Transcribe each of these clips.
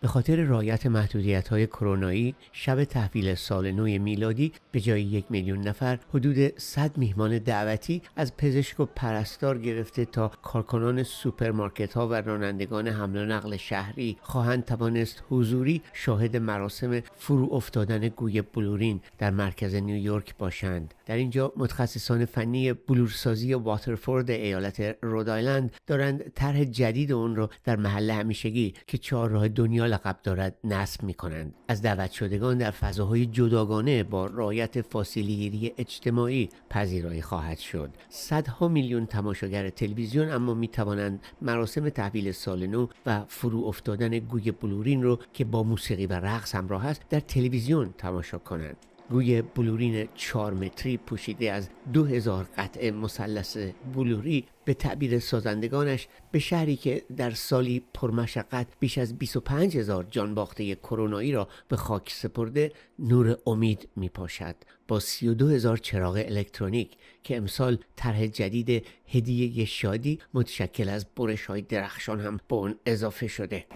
به خاطر رعایت محدودیت های کرونایی شب تحویل سال نو میلادی به جای یک میلیون نفر حدود 100 میهمان دعوتی از پزشک و پرستار گرفته تا کارکنان سوپرمارکت ها و رانندگان حمل و نقل شهری خواهند توانست حضوری شاهد مراسم فرو افتادن گوی بلورین در مرکز نیویورک باشند در اینجا متخصصان فنی بلورسازی واترفورد ایالت رودایلند دارند طرح جدید اون را در محل همیشگی که چهارراه دنیا لقب دارد نصب می کنند از دعوت شدگان در فضاهای جداگانه با رایت فاصله اجتماعی پذیرایی خواهد شد صدها میلیون تماشاگر تلویزیون اما می توانند مراسم تحویل سال نو و فرو افتادن گوی بلورین رو که با موسیقی و رقص همراه است در تلویزیون تماشا کنند گوی بلورین 4 متری پوشیده از 2000 قطعه مثلث بلوری به تعبیر سازندگانش به شهری که در سالی پرمشقت بیش از 25 هزار جان باخته کرونایی را به خاک سپرده نور امید می پاشد با 32 هزار چراغ الکترونیک که امسال طرح جدید هدیه شادی متشکل از برش های درخشان هم به اون اضافه شده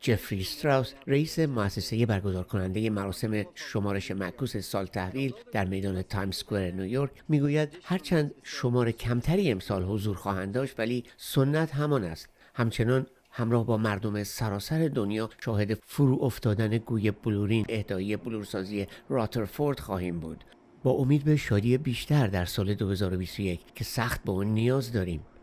جفری ستراوس رئیس مؤسسه برگزار کننده مراسم شمارش معکوس سال تحویل در میدان تایم سکوئر نیویورک میگوید هرچند شما آمار کمتری امسال حضور خواهند داشت ولی سنت همان است همچنان همراه با مردم سراسر دنیا شاهد فرو افتادن گوی بلورین اهدایی بلورسازی راترفورد خواهیم بود با امید به شادی بیشتر در سال 2021 که سخت به اون نیاز داریم